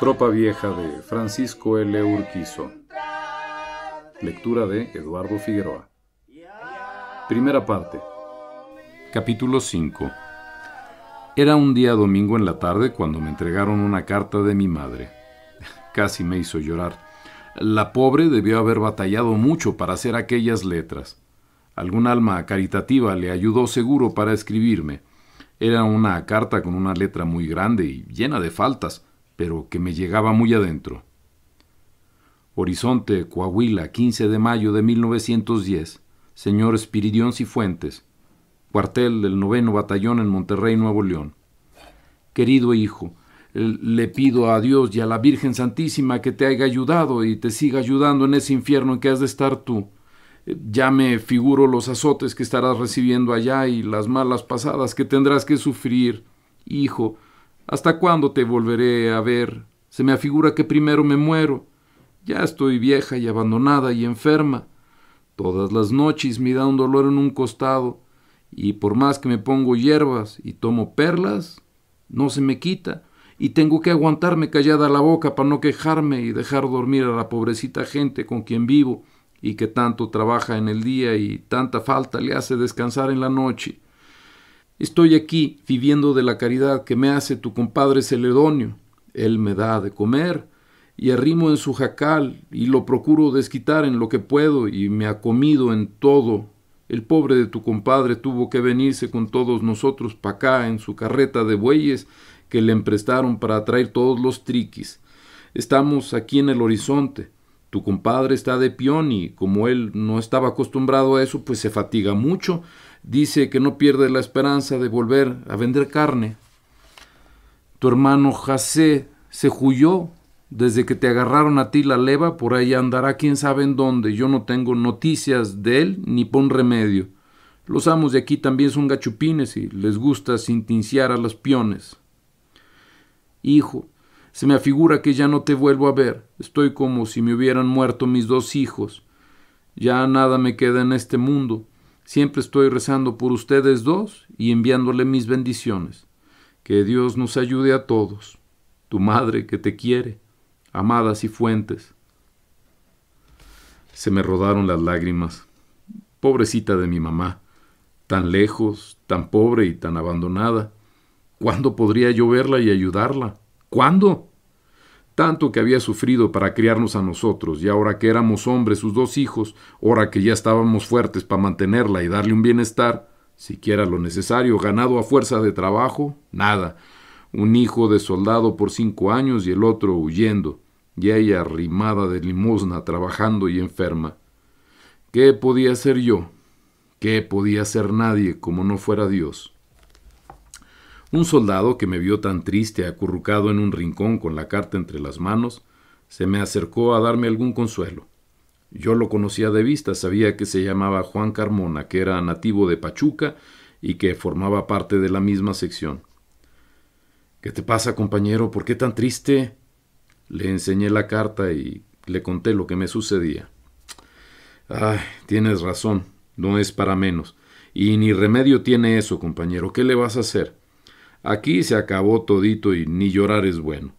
Tropa Vieja de Francisco L. Urquizo. Lectura de Eduardo Figueroa. Primera parte. Capítulo 5. Era un día domingo en la tarde cuando me entregaron una carta de mi madre. Casi me hizo llorar. La pobre debió haber batallado mucho para hacer aquellas letras. Algún alma caritativa le ayudó seguro para escribirme. Era una carta con una letra muy grande y llena de faltas pero que me llegaba muy adentro. Horizonte, Coahuila, 15 de mayo de 1910, señor Espiridión Cifuentes, cuartel del noveno batallón en Monterrey, Nuevo León. Querido hijo, le pido a Dios y a la Virgen Santísima que te haya ayudado y te siga ayudando en ese infierno en que has de estar tú. Ya me figuro los azotes que estarás recibiendo allá y las malas pasadas que tendrás que sufrir. Hijo, ¿Hasta cuándo te volveré a ver? Se me afigura que primero me muero. Ya estoy vieja y abandonada y enferma. Todas las noches me da un dolor en un costado, y por más que me pongo hierbas y tomo perlas, no se me quita, y tengo que aguantarme callada la boca para no quejarme y dejar dormir a la pobrecita gente con quien vivo y que tanto trabaja en el día y tanta falta le hace descansar en la noche. Estoy aquí viviendo de la caridad que me hace tu compadre Celedonio. Él me da de comer y arrimo en su jacal y lo procuro desquitar en lo que puedo y me ha comido en todo. El pobre de tu compadre tuvo que venirse con todos nosotros pa' acá en su carreta de bueyes que le emprestaron para traer todos los triquis. Estamos aquí en el horizonte. Tu compadre está de peón y como él no estaba acostumbrado a eso, pues se fatiga mucho dice que no pierde la esperanza de volver a vender carne. Tu hermano Jacé se huyó desde que te agarraron a ti la leva, por ahí andará quién sabe en dónde. Yo no tengo noticias de él ni pon remedio. Los amos de aquí también son gachupines y les gusta sintinciar a los piones. Hijo, se me afigura que ya no te vuelvo a ver. Estoy como si me hubieran muerto mis dos hijos. Ya nada me queda en este mundo. Siempre estoy rezando por ustedes dos y enviándole mis bendiciones. Que Dios nos ayude a todos. Tu madre que te quiere, amadas y fuentes. Se me rodaron las lágrimas. Pobrecita de mi mamá, tan lejos, tan pobre y tan abandonada. ¿Cuándo podría yo verla y ayudarla? ¿Cuándo? tanto que había sufrido para criarnos a nosotros, y ahora que éramos hombres sus dos hijos, ahora que ya estábamos fuertes para mantenerla y darle un bienestar, siquiera lo necesario, ganado a fuerza de trabajo, nada. Un hijo de soldado por cinco años y el otro huyendo, y ella arrimada de limosna, trabajando y enferma. ¿Qué podía ser yo? ¿Qué podía ser nadie como no fuera Dios? Un soldado que me vio tan triste acurrucado en un rincón con la carta entre las manos, se me acercó a darme algún consuelo. Yo lo conocía de vista, sabía que se llamaba Juan Carmona, que era nativo de Pachuca y que formaba parte de la misma sección. ¿Qué te pasa, compañero? ¿Por qué tan triste? Le enseñé la carta y le conté lo que me sucedía. Ah, tienes razón, no es para menos. Y ni remedio tiene eso, compañero. ¿Qué le vas a hacer? Aquí se acabó todito y ni llorar es bueno.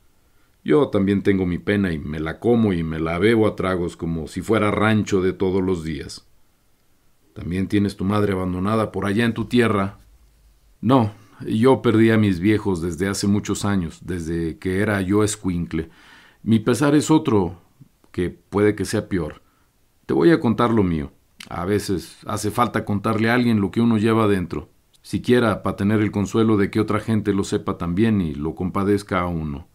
Yo también tengo mi pena y me la como y me la bebo a tragos como si fuera rancho de todos los días. ¿También tienes tu madre abandonada por allá en tu tierra? No, yo perdí a mis viejos desde hace muchos años, desde que era yo escuincle. Mi pesar es otro, que puede que sea peor. Te voy a contar lo mío. A veces hace falta contarle a alguien lo que uno lleva adentro siquiera para tener el consuelo de que otra gente lo sepa también y lo compadezca a uno.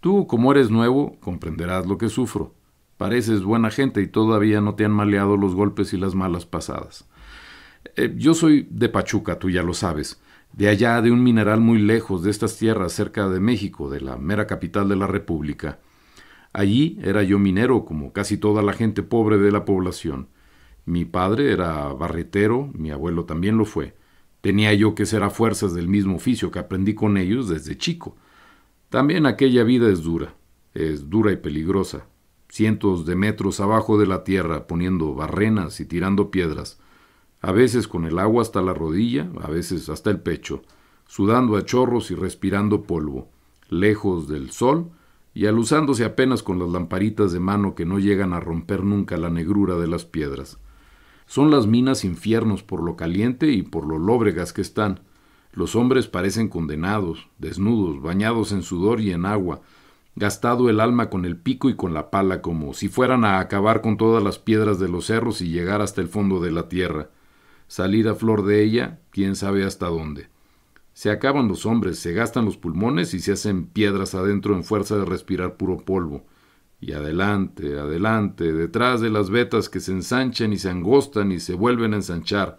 Tú, como eres nuevo, comprenderás lo que sufro. Pareces buena gente y todavía no te han maleado los golpes y las malas pasadas. Eh, yo soy de Pachuca, tú ya lo sabes, de allá de un mineral muy lejos de estas tierras cerca de México, de la mera capital de la República. Allí era yo minero, como casi toda la gente pobre de la población. Mi padre era barretero, mi abuelo también lo fue. Tenía yo que ser a fuerzas del mismo oficio que aprendí con ellos desde chico. También aquella vida es dura, es dura y peligrosa. Cientos de metros abajo de la tierra, poniendo barrenas y tirando piedras, a veces con el agua hasta la rodilla, a veces hasta el pecho, sudando a chorros y respirando polvo, lejos del sol y aluzándose apenas con las lamparitas de mano que no llegan a romper nunca la negrura de las piedras. Son las minas infiernos por lo caliente y por lo lóbregas que están. Los hombres parecen condenados, desnudos, bañados en sudor y en agua, gastado el alma con el pico y con la pala, como si fueran a acabar con todas las piedras de los cerros y llegar hasta el fondo de la tierra. Salir a flor de ella, quién sabe hasta dónde. Se acaban los hombres, se gastan los pulmones y se hacen piedras adentro en fuerza de respirar puro polvo. Y adelante, adelante, detrás de las vetas que se ensanchan y se angostan y se vuelven a ensanchar,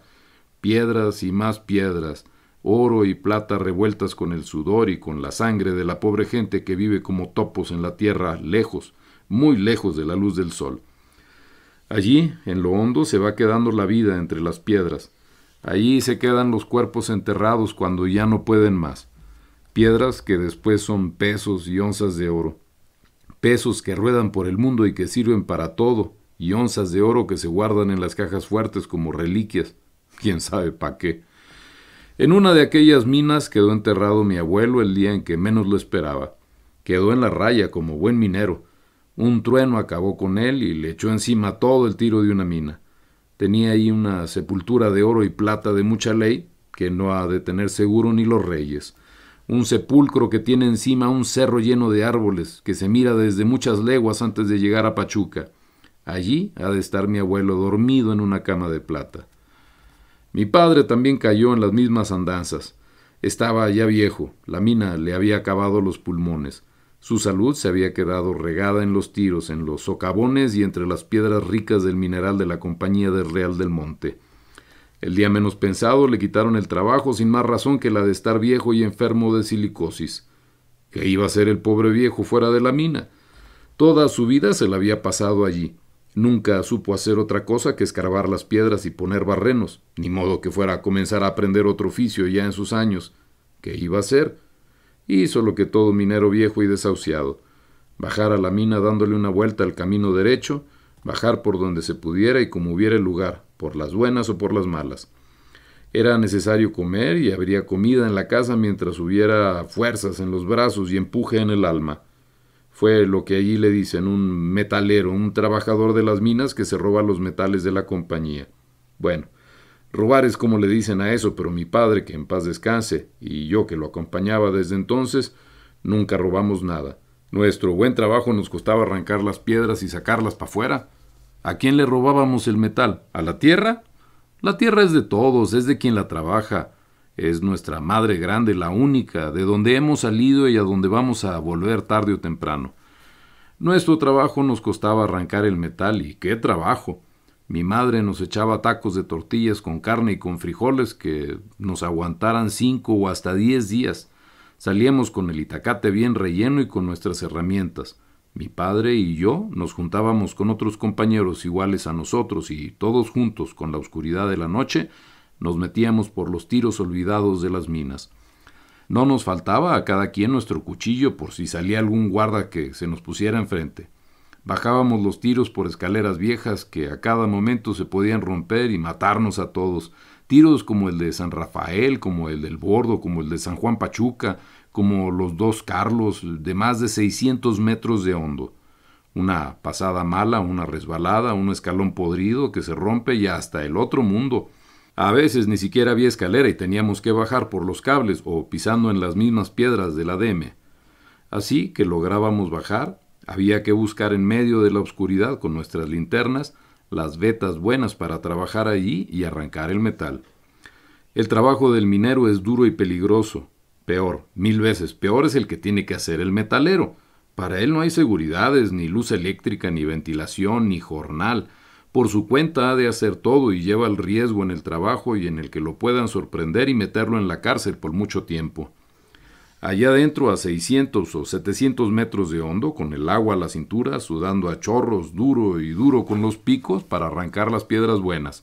piedras y más piedras, oro y plata revueltas con el sudor y con la sangre de la pobre gente que vive como topos en la tierra, lejos, muy lejos de la luz del sol. Allí, en lo hondo, se va quedando la vida entre las piedras. Allí se quedan los cuerpos enterrados cuando ya no pueden más. Piedras que después son pesos y onzas de oro pesos que ruedan por el mundo y que sirven para todo, y onzas de oro que se guardan en las cajas fuertes como reliquias, quién sabe para qué. En una de aquellas minas quedó enterrado mi abuelo el día en que menos lo esperaba. Quedó en la raya como buen minero. Un trueno acabó con él y le echó encima todo el tiro de una mina. Tenía ahí una sepultura de oro y plata de mucha ley, que no ha de tener seguro ni los reyes un sepulcro que tiene encima un cerro lleno de árboles, que se mira desde muchas leguas antes de llegar a Pachuca. Allí ha de estar mi abuelo dormido en una cama de plata. Mi padre también cayó en las mismas andanzas. Estaba ya viejo, la mina le había acabado los pulmones. Su salud se había quedado regada en los tiros, en los socavones y entre las piedras ricas del mineral de la Compañía del Real del Monte. El día menos pensado le quitaron el trabajo sin más razón que la de estar viejo y enfermo de silicosis. ¿Qué iba a ser el pobre viejo fuera de la mina? Toda su vida se la había pasado allí. Nunca supo hacer otra cosa que escarbar las piedras y poner barrenos, ni modo que fuera a comenzar a aprender otro oficio ya en sus años. ¿Qué iba a hacer? Hizo lo que todo minero viejo y desahuciado. Bajar a la mina dándole una vuelta al camino derecho, bajar por donde se pudiera y como hubiera lugar, por las buenas o por las malas. Era necesario comer y habría comida en la casa mientras hubiera fuerzas en los brazos y empuje en el alma. Fue lo que allí le dicen un metalero, un trabajador de las minas que se roba los metales de la compañía. Bueno, robar es como le dicen a eso, pero mi padre, que en paz descanse, y yo que lo acompañaba desde entonces, nunca robamos nada. Nuestro buen trabajo nos costaba arrancar las piedras y sacarlas para afuera ¿A quién le robábamos el metal? ¿A la tierra? La tierra es de todos, es de quien la trabaja. Es nuestra madre grande, la única, de donde hemos salido y a donde vamos a volver tarde o temprano. Nuestro trabajo nos costaba arrancar el metal, y qué trabajo. Mi madre nos echaba tacos de tortillas con carne y con frijoles que nos aguantaran cinco o hasta diez días. Salíamos con el itacate bien relleno y con nuestras herramientas. Mi padre y yo nos juntábamos con otros compañeros iguales a nosotros y todos juntos, con la oscuridad de la noche, nos metíamos por los tiros olvidados de las minas. No nos faltaba a cada quien nuestro cuchillo por si salía algún guarda que se nos pusiera enfrente. Bajábamos los tiros por escaleras viejas que a cada momento se podían romper y matarnos a todos. Tiros como el de San Rafael, como el del Bordo, como el de San Juan Pachuca, como los dos Carlos, de más de 600 metros de hondo. Una pasada mala, una resbalada, un escalón podrido que se rompe y hasta el otro mundo. A veces ni siquiera había escalera y teníamos que bajar por los cables o pisando en las mismas piedras de la Así que lográbamos bajar, había que buscar en medio de la oscuridad con nuestras linternas las vetas buenas para trabajar allí y arrancar el metal. El trabajo del minero es duro y peligroso, Peor, mil veces peor es el que tiene que hacer el metalero. Para él no hay seguridades, ni luz eléctrica, ni ventilación, ni jornal. Por su cuenta ha de hacer todo y lleva el riesgo en el trabajo y en el que lo puedan sorprender y meterlo en la cárcel por mucho tiempo. Allá adentro a 600 o 700 metros de hondo, con el agua a la cintura, sudando a chorros, duro y duro con los picos para arrancar las piedras buenas.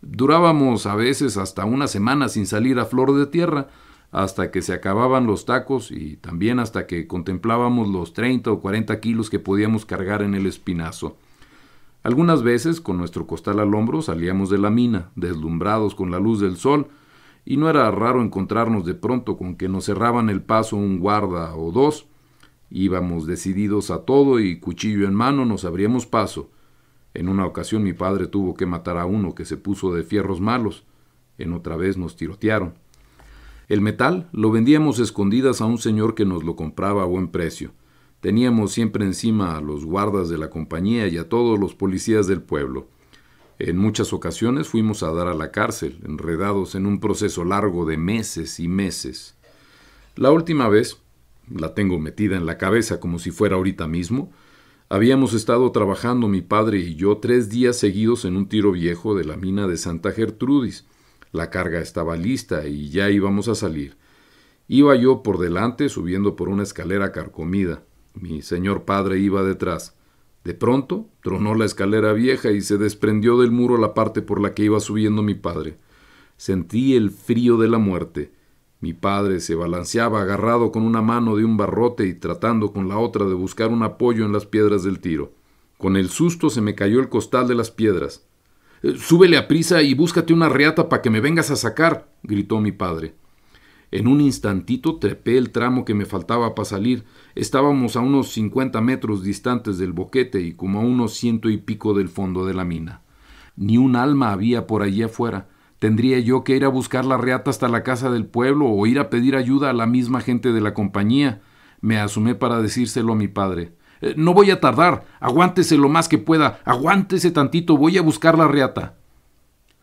Durábamos a veces hasta una semana sin salir a flor de tierra, hasta que se acababan los tacos y también hasta que contemplábamos los 30 o 40 kilos que podíamos cargar en el espinazo. Algunas veces, con nuestro costal al hombro, salíamos de la mina, deslumbrados con la luz del sol, y no era raro encontrarnos de pronto con que nos cerraban el paso un guarda o dos. Íbamos decididos a todo y cuchillo en mano nos abríamos paso. En una ocasión mi padre tuvo que matar a uno que se puso de fierros malos, en otra vez nos tirotearon. El metal lo vendíamos escondidas a un señor que nos lo compraba a buen precio. Teníamos siempre encima a los guardas de la compañía y a todos los policías del pueblo. En muchas ocasiones fuimos a dar a la cárcel, enredados en un proceso largo de meses y meses. La última vez, la tengo metida en la cabeza como si fuera ahorita mismo, habíamos estado trabajando mi padre y yo tres días seguidos en un tiro viejo de la mina de Santa Gertrudis, la carga estaba lista y ya íbamos a salir. Iba yo por delante subiendo por una escalera carcomida. Mi señor padre iba detrás. De pronto tronó la escalera vieja y se desprendió del muro la parte por la que iba subiendo mi padre. Sentí el frío de la muerte. Mi padre se balanceaba agarrado con una mano de un barrote y tratando con la otra de buscar un apoyo en las piedras del tiro. Con el susto se me cayó el costal de las piedras. Súbele a prisa y búscate una reata para que me vengas a sacar, gritó mi padre. En un instantito trepé el tramo que me faltaba para salir. Estábamos a unos cincuenta metros distantes del boquete y como a unos ciento y pico del fondo de la mina. Ni un alma había por allí afuera. ¿Tendría yo que ir a buscar la reata hasta la casa del pueblo o ir a pedir ayuda a la misma gente de la compañía? Me asumé para decírselo a mi padre. Eh, no voy a tardar, aguántese lo más que pueda, aguántese tantito, voy a buscar la reata.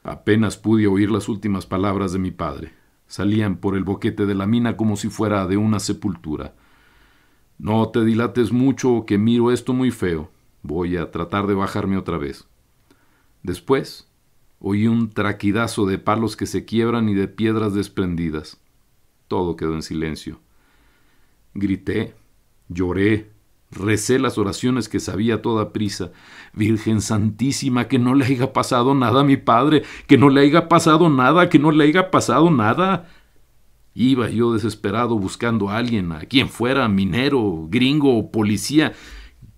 Apenas pude oír las últimas palabras de mi padre. Salían por el boquete de la mina como si fuera de una sepultura. No te dilates mucho, que miro esto muy feo. Voy a tratar de bajarme otra vez. Después oí un traquidazo de palos que se quiebran y de piedras desprendidas. Todo quedó en silencio. Grité, lloré, Recé las oraciones que sabía toda prisa. Virgen Santísima, que no le haya pasado nada a mi padre, que no le haya pasado nada, que no le haya pasado nada. Iba yo desesperado buscando a alguien, a quien fuera, minero, gringo, o policía,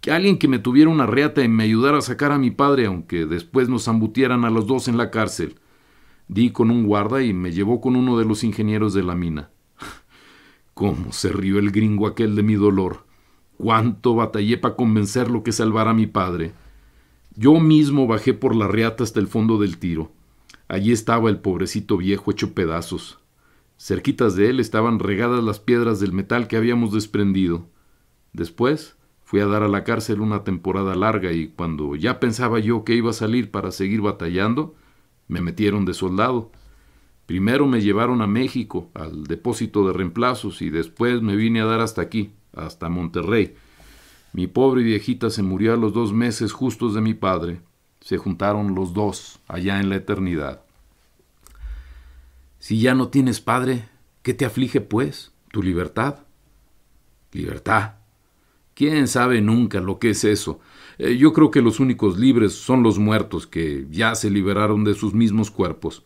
alguien que me tuviera una reata y me ayudara a sacar a mi padre, aunque después nos ambutieran a los dos en la cárcel. Di con un guarda y me llevó con uno de los ingenieros de la mina. ¿Cómo se rió el gringo aquel de mi dolor? Cuánto batallé para convencerlo que salvara a mi padre. Yo mismo bajé por la reata hasta el fondo del tiro. Allí estaba el pobrecito viejo hecho pedazos. Cerquitas de él estaban regadas las piedras del metal que habíamos desprendido. Después fui a dar a la cárcel una temporada larga y cuando ya pensaba yo que iba a salir para seguir batallando, me metieron de soldado. Primero me llevaron a México, al depósito de reemplazos, y después me vine a dar hasta aquí, hasta Monterrey. Mi pobre viejita se murió a los dos meses justos de mi padre. Se juntaron los dos allá en la eternidad. Si ya no tienes padre, ¿qué te aflige, pues? ¿Tu libertad? ¿Libertad? ¿Quién sabe nunca lo que es eso? Eh, yo creo que los únicos libres son los muertos que ya se liberaron de sus mismos cuerpos.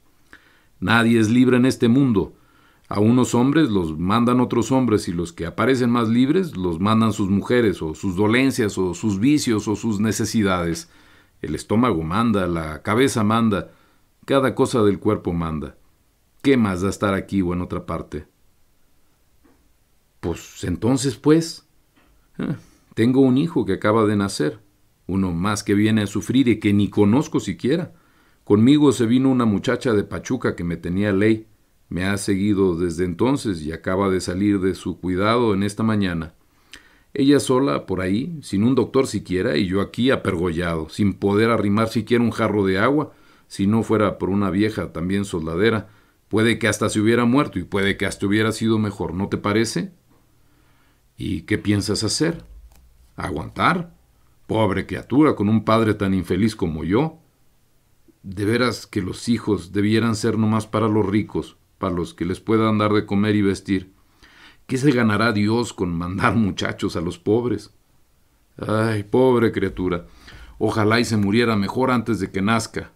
Nadie es libre en este mundo, a unos hombres los mandan otros hombres y los que aparecen más libres los mandan sus mujeres o sus dolencias o sus vicios o sus necesidades. El estómago manda, la cabeza manda, cada cosa del cuerpo manda. ¿Qué más da estar aquí o en otra parte? Pues entonces, pues, eh, tengo un hijo que acaba de nacer, uno más que viene a sufrir y que ni conozco siquiera. Conmigo se vino una muchacha de Pachuca que me tenía ley me ha seguido desde entonces y acaba de salir de su cuidado en esta mañana. Ella sola, por ahí, sin un doctor siquiera, y yo aquí apergollado, sin poder arrimar siquiera un jarro de agua, si no fuera por una vieja también soldadera, puede que hasta se hubiera muerto y puede que hasta hubiera sido mejor, ¿no te parece? ¿Y qué piensas hacer? ¿Aguantar? Pobre criatura, con un padre tan infeliz como yo. De veras que los hijos debieran ser nomás para los ricos, para los que les puedan dar de comer y vestir. ¿Qué se ganará Dios con mandar muchachos a los pobres? Ay, pobre criatura. Ojalá y se muriera mejor antes de que nazca.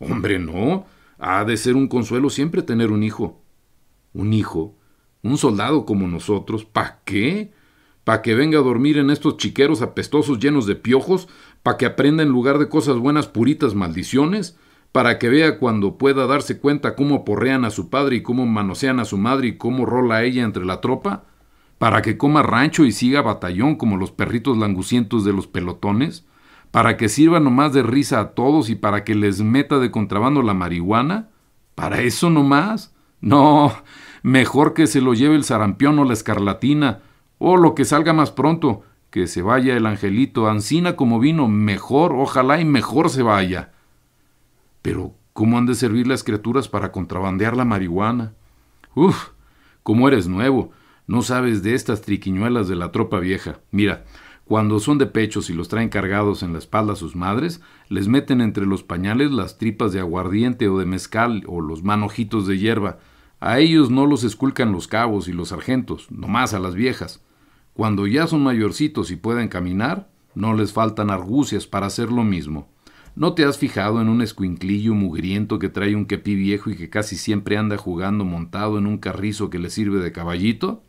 Hombre, no. Ha de ser un consuelo siempre tener un hijo. Un hijo. Un soldado como nosotros. ¿Pa qué? ¿Pa que venga a dormir en estos chiqueros apestosos llenos de piojos? ¿Pa que aprenda en lugar de cosas buenas puritas maldiciones? para que vea cuando pueda darse cuenta cómo porrean a su padre y cómo manosean a su madre y cómo rola ella entre la tropa, para que coma rancho y siga batallón como los perritos langucientos de los pelotones, para que sirva nomás de risa a todos y para que les meta de contrabando la marihuana, para eso nomás. No, mejor que se lo lleve el sarampión o la escarlatina, o lo que salga más pronto, que se vaya el angelito, Ancina como vino, mejor, ojalá y mejor se vaya. Pero, ¿cómo han de servir las criaturas para contrabandear la marihuana? Uf, cómo eres nuevo. No sabes de estas triquiñuelas de la tropa vieja. Mira, cuando son de pechos y los traen cargados en la espalda sus madres, les meten entre los pañales las tripas de aguardiente o de mezcal o los manojitos de hierba. A ellos no los esculcan los cabos y los sargentos, nomás a las viejas. Cuando ya son mayorcitos y pueden caminar, no les faltan argucias para hacer lo mismo. ¿No te has fijado en un escuinclillo mugriento que trae un quepí viejo y que casi siempre anda jugando montado en un carrizo que le sirve de caballito?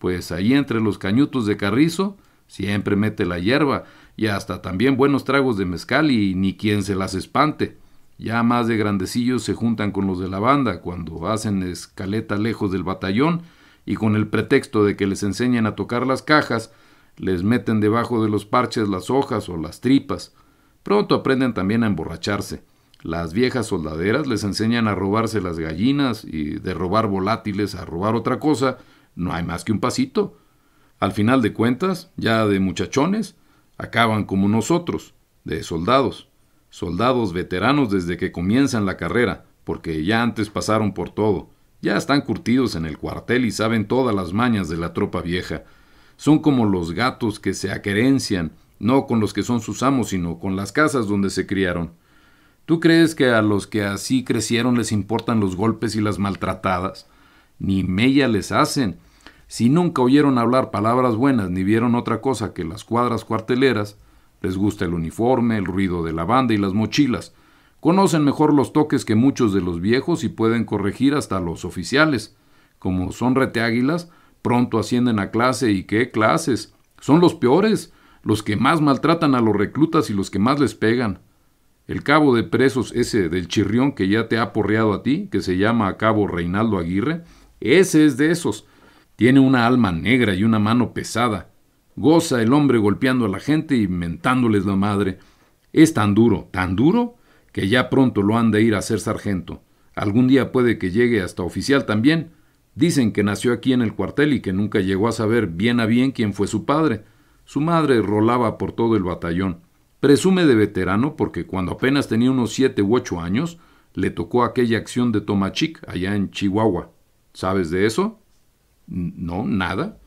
Pues ahí entre los cañutos de carrizo siempre mete la hierba y hasta también buenos tragos de mezcal y ni quien se las espante. Ya más de grandecillos se juntan con los de la banda cuando hacen escaleta lejos del batallón y con el pretexto de que les enseñen a tocar las cajas, les meten debajo de los parches las hojas o las tripas. Pronto aprenden también a emborracharse. Las viejas soldaderas les enseñan a robarse las gallinas y de robar volátiles a robar otra cosa, no hay más que un pasito. Al final de cuentas, ya de muchachones, acaban como nosotros, de soldados, soldados veteranos desde que comienzan la carrera, porque ya antes pasaron por todo, ya están curtidos en el cuartel y saben todas las mañas de la tropa vieja. Son como los gatos que se aquerencian no con los que son sus amos, sino con las casas donde se criaron. ¿Tú crees que a los que así crecieron les importan los golpes y las maltratadas? Ni mella les hacen. Si nunca oyeron hablar palabras buenas ni vieron otra cosa que las cuadras cuarteleras, les gusta el uniforme, el ruido de la banda y las mochilas. Conocen mejor los toques que muchos de los viejos y pueden corregir hasta los oficiales. Como son reteáguilas, pronto ascienden a clase y qué clases. Son los peores los que más maltratan a los reclutas y los que más les pegan. El cabo de presos ese del chirrión que ya te ha porreado a ti, que se llama cabo Reinaldo Aguirre, ese es de esos. Tiene una alma negra y una mano pesada. Goza el hombre golpeando a la gente y mentándoles la madre. Es tan duro, tan duro, que ya pronto lo han de ir a ser sargento. Algún día puede que llegue hasta oficial también. Dicen que nació aquí en el cuartel y que nunca llegó a saber bien a bien quién fue su padre, su madre rolaba por todo el batallón. Presume de veterano porque cuando apenas tenía unos siete u ocho años, le tocó aquella acción de Tomachic allá en Chihuahua. ¿Sabes de eso? No, nada.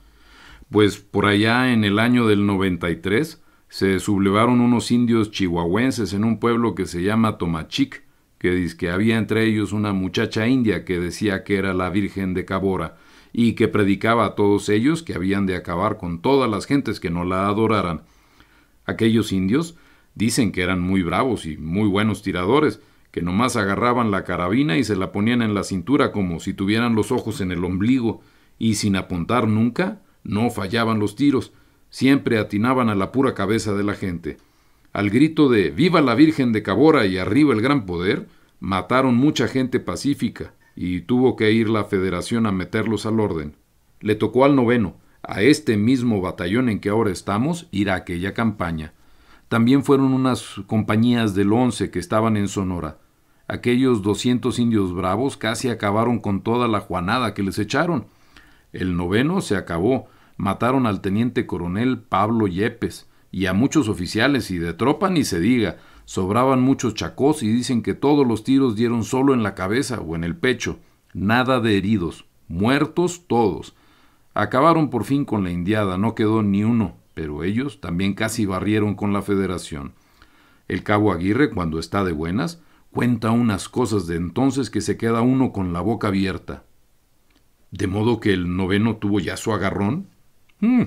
Pues por allá en el año del 93 se sublevaron unos indios chihuahuenses en un pueblo que se llama Tomachic, que dice que había entre ellos una muchacha india que decía que era la Virgen de Cabora, y que predicaba a todos ellos que habían de acabar con todas las gentes que no la adoraran. Aquellos indios dicen que eran muy bravos y muy buenos tiradores, que nomás agarraban la carabina y se la ponían en la cintura como si tuvieran los ojos en el ombligo, y sin apuntar nunca, no fallaban los tiros, siempre atinaban a la pura cabeza de la gente. Al grito de Viva la Virgen de Cabora y arriba el gran poder, mataron mucha gente pacífica, y tuvo que ir la federación a meterlos al orden. Le tocó al noveno, a este mismo batallón en que ahora estamos, ir a aquella campaña. También fueron unas compañías del once que estaban en Sonora. Aquellos doscientos indios bravos casi acabaron con toda la juanada que les echaron. El noveno se acabó. Mataron al teniente coronel Pablo Yepes y a muchos oficiales y de tropa ni se diga, Sobraban muchos chacos y dicen que todos los tiros dieron solo en la cabeza o en el pecho, nada de heridos, muertos todos. Acabaron por fin con la indiada, no quedó ni uno, pero ellos también casi barrieron con la federación. El cabo Aguirre, cuando está de buenas, cuenta unas cosas de entonces que se queda uno con la boca abierta. ¿De modo que el noveno tuvo ya su agarrón? Mm,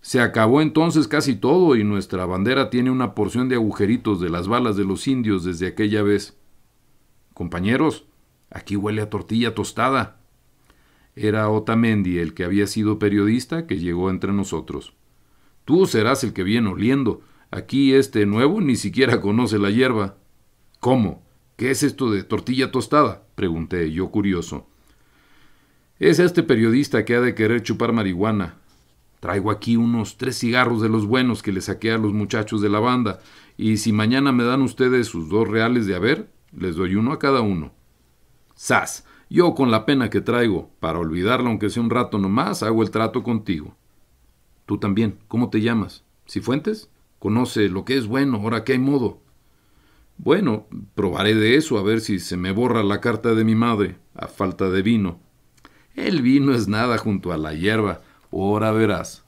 se acabó entonces casi todo y nuestra bandera tiene una porción de agujeritos de las balas de los indios desde aquella vez. Compañeros, aquí huele a tortilla tostada. Era Otamendi el que había sido periodista que llegó entre nosotros. Tú serás el que viene oliendo. Aquí este nuevo ni siquiera conoce la hierba. ¿Cómo? ¿Qué es esto de tortilla tostada? pregunté yo curioso. Es este periodista que ha de querer chupar marihuana, Traigo aquí unos tres cigarros de los buenos que le saqué a los muchachos de la banda, y si mañana me dan ustedes sus dos reales de haber, les doy uno a cada uno. ¡Sas! Yo con la pena que traigo, para olvidarla aunque sea un rato nomás, hago el trato contigo. Tú también, ¿cómo te llamas? Fuentes. Conoce lo que es bueno, ahora que hay modo. Bueno, probaré de eso a ver si se me borra la carta de mi madre, a falta de vino. El vino es nada junto a la hierba. Ahora verás.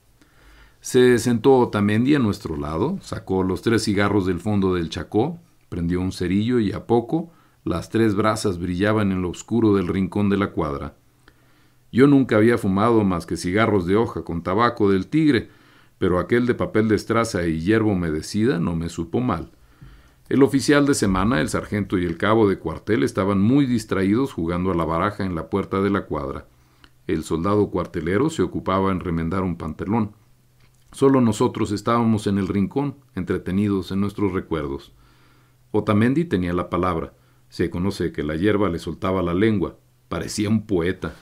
Se sentó Tamendi a nuestro lado, sacó los tres cigarros del fondo del chacó, prendió un cerillo y a poco las tres brasas brillaban en lo oscuro del rincón de la cuadra. Yo nunca había fumado más que cigarros de hoja con tabaco del tigre, pero aquel de papel de estraza y hierbo humedecida no me supo mal. El oficial de semana, el sargento y el cabo de cuartel estaban muy distraídos jugando a la baraja en la puerta de la cuadra. El soldado cuartelero se ocupaba en remendar un pantalón. Solo nosotros estábamos en el rincón, entretenidos en nuestros recuerdos. Otamendi tenía la palabra. Se conoce que la hierba le soltaba la lengua. Parecía un poeta.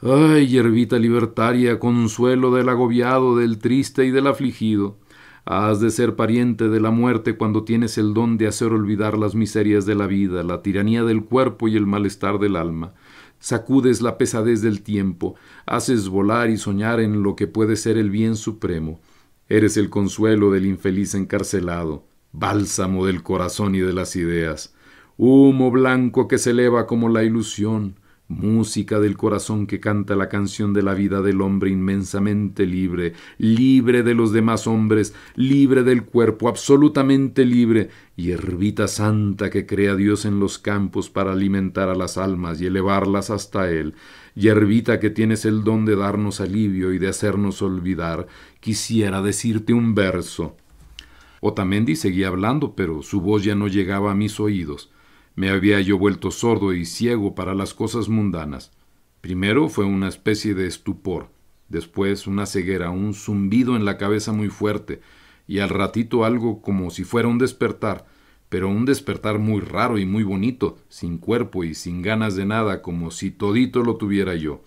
Ay, hierbita libertaria, consuelo del agobiado, del triste y del afligido. Has de ser pariente de la muerte cuando tienes el don de hacer olvidar las miserias de la vida, la tiranía del cuerpo y el malestar del alma sacudes la pesadez del tiempo, haces volar y soñar en lo que puede ser el bien supremo. Eres el consuelo del infeliz encarcelado, bálsamo del corazón y de las ideas, humo blanco que se eleva como la ilusión, Música del corazón que canta la canción de la vida del hombre inmensamente libre, libre de los demás hombres, libre del cuerpo, absolutamente libre, y santa que crea Dios en los campos para alimentar a las almas y elevarlas hasta Él, hierbita que tienes el don de darnos alivio y de hacernos olvidar, quisiera decirte un verso. Otamendi seguía hablando, pero su voz ya no llegaba a mis oídos. Me había yo vuelto sordo y ciego para las cosas mundanas. Primero fue una especie de estupor, después una ceguera, un zumbido en la cabeza muy fuerte, y al ratito algo como si fuera un despertar, pero un despertar muy raro y muy bonito, sin cuerpo y sin ganas de nada, como si todito lo tuviera yo.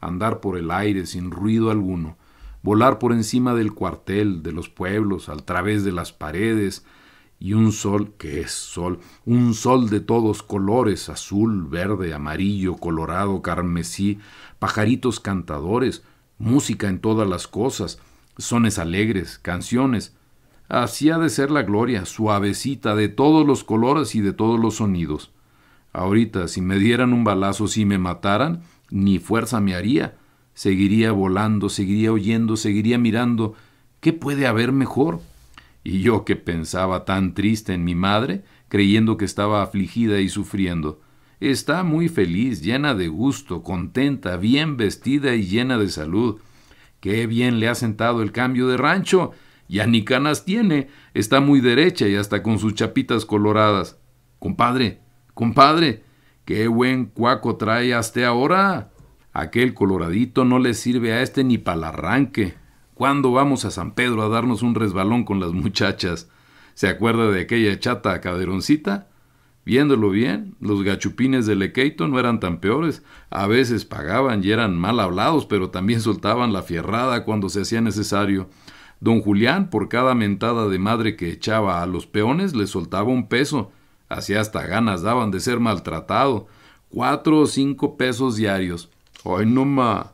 Andar por el aire sin ruido alguno, volar por encima del cuartel, de los pueblos, al través de las paredes, y un sol que es sol, un sol de todos colores, azul, verde, amarillo, colorado, carmesí, pajaritos cantadores, música en todas las cosas, sones alegres, canciones. Así ha de ser la gloria, suavecita, de todos los colores y de todos los sonidos. Ahorita, si me dieran un balazo, si me mataran, ni fuerza me haría. Seguiría volando, seguiría oyendo, seguiría mirando. ¿Qué puede haber mejor? y yo que pensaba tan triste en mi madre, creyendo que estaba afligida y sufriendo. Está muy feliz, llena de gusto, contenta, bien vestida y llena de salud. Qué bien le ha sentado el cambio de rancho. Ya ni canas tiene, está muy derecha y hasta con sus chapitas coloradas. Compadre, compadre, qué buen cuaco trae hasta ahora. Aquel coloradito no le sirve a este ni para el arranque. ¿Cuándo vamos a San Pedro a darnos un resbalón con las muchachas? ¿Se acuerda de aquella chata caderoncita? Viéndolo bien, los gachupines de Lequeito no eran tan peores. A veces pagaban y eran mal hablados, pero también soltaban la fierrada cuando se hacía necesario. Don Julián, por cada mentada de madre que echaba a los peones, les soltaba un peso. Así hasta ganas daban de ser maltratado. Cuatro o cinco pesos diarios. ¡Ay, no ma!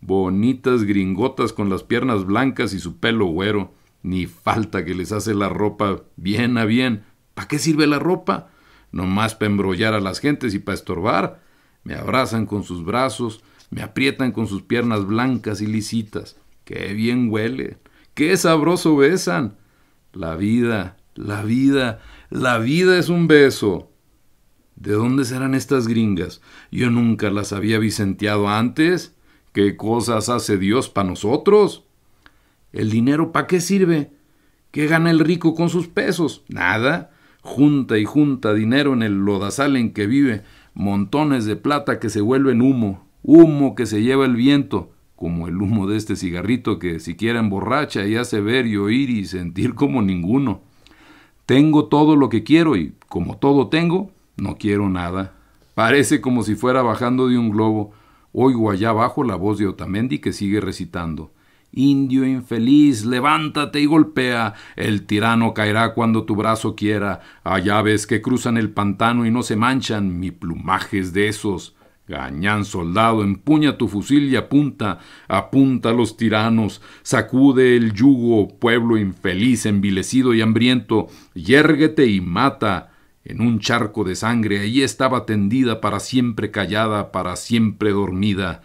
bonitas gringotas con las piernas blancas y su pelo güero. Ni falta que les hace la ropa bien a bien. ¿Para qué sirve la ropa? Nomás para embrollar a las gentes y para estorbar. Me abrazan con sus brazos, me aprietan con sus piernas blancas y lisitas. ¡Qué bien huele! ¡Qué sabroso besan! La vida, la vida, la vida es un beso. ¿De dónde serán estas gringas? Yo nunca las había vicenteado antes. ¿Qué cosas hace Dios para nosotros? ¿El dinero para qué sirve? ¿Qué gana el rico con sus pesos? Nada. Junta y junta dinero en el lodazal en que vive, montones de plata que se vuelven humo, humo que se lleva el viento, como el humo de este cigarrito que siquiera emborracha y hace ver y oír y sentir como ninguno. Tengo todo lo que quiero y como todo tengo, no quiero nada. Parece como si fuera bajando de un globo Oigo allá abajo la voz de Otamendi que sigue recitando. Indio infeliz, levántate y golpea. El tirano caerá cuando tu brazo quiera. Hay aves que cruzan el pantano y no se manchan. Mi plumaje es de esos. Gañán soldado, empuña tu fusil y apunta, apunta a los tiranos, sacude el yugo, pueblo infeliz, envilecido y hambriento, yérguete y mata en un charco de sangre, allí estaba tendida para siempre callada, para siempre dormida.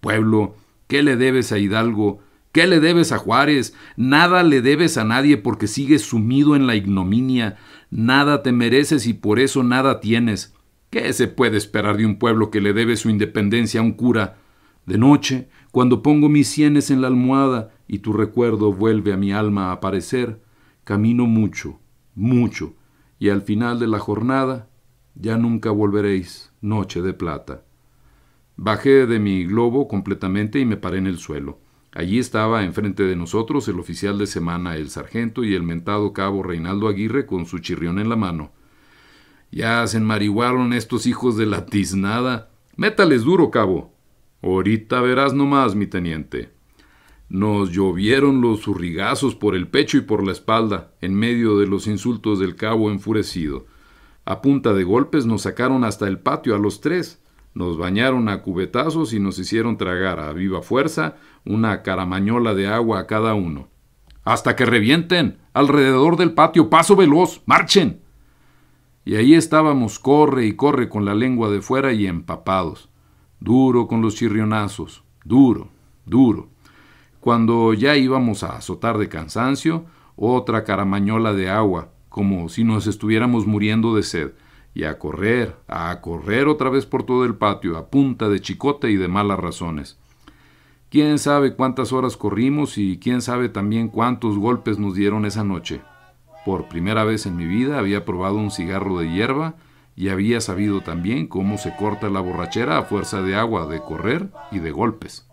Pueblo, ¿qué le debes a Hidalgo? ¿Qué le debes a Juárez? Nada le debes a nadie porque sigues sumido en la ignominia. Nada te mereces y por eso nada tienes. ¿Qué se puede esperar de un pueblo que le debe su independencia a un cura? De noche, cuando pongo mis sienes en la almohada y tu recuerdo vuelve a mi alma a aparecer, camino mucho, mucho, y al final de la jornada ya nunca volveréis, noche de plata. Bajé de mi globo completamente y me paré en el suelo. Allí estaba enfrente de nosotros el oficial de semana, el sargento y el mentado cabo Reinaldo Aguirre con su chirrión en la mano. Ya se enmariguaron estos hijos de la tiznada. Métales duro, cabo. Ahorita verás nomás, mi teniente. Nos llovieron los zurrigazos por el pecho y por la espalda, en medio de los insultos del cabo enfurecido. A punta de golpes nos sacaron hasta el patio a los tres. Nos bañaron a cubetazos y nos hicieron tragar a viva fuerza una caramañola de agua a cada uno. Hasta que revienten. Alrededor del patio. Paso veloz. Marchen. Y ahí estábamos, corre y corre con la lengua de fuera y empapados. Duro con los chirrionazos. Duro, duro. Cuando ya íbamos a azotar de cansancio, otra caramañola de agua, como si nos estuviéramos muriendo de sed, y a correr, a correr otra vez por todo el patio, a punta de chicote y de malas razones. Quién sabe cuántas horas corrimos y quién sabe también cuántos golpes nos dieron esa noche. Por primera vez en mi vida había probado un cigarro de hierba y había sabido también cómo se corta la borrachera a fuerza de agua, de correr y de golpes.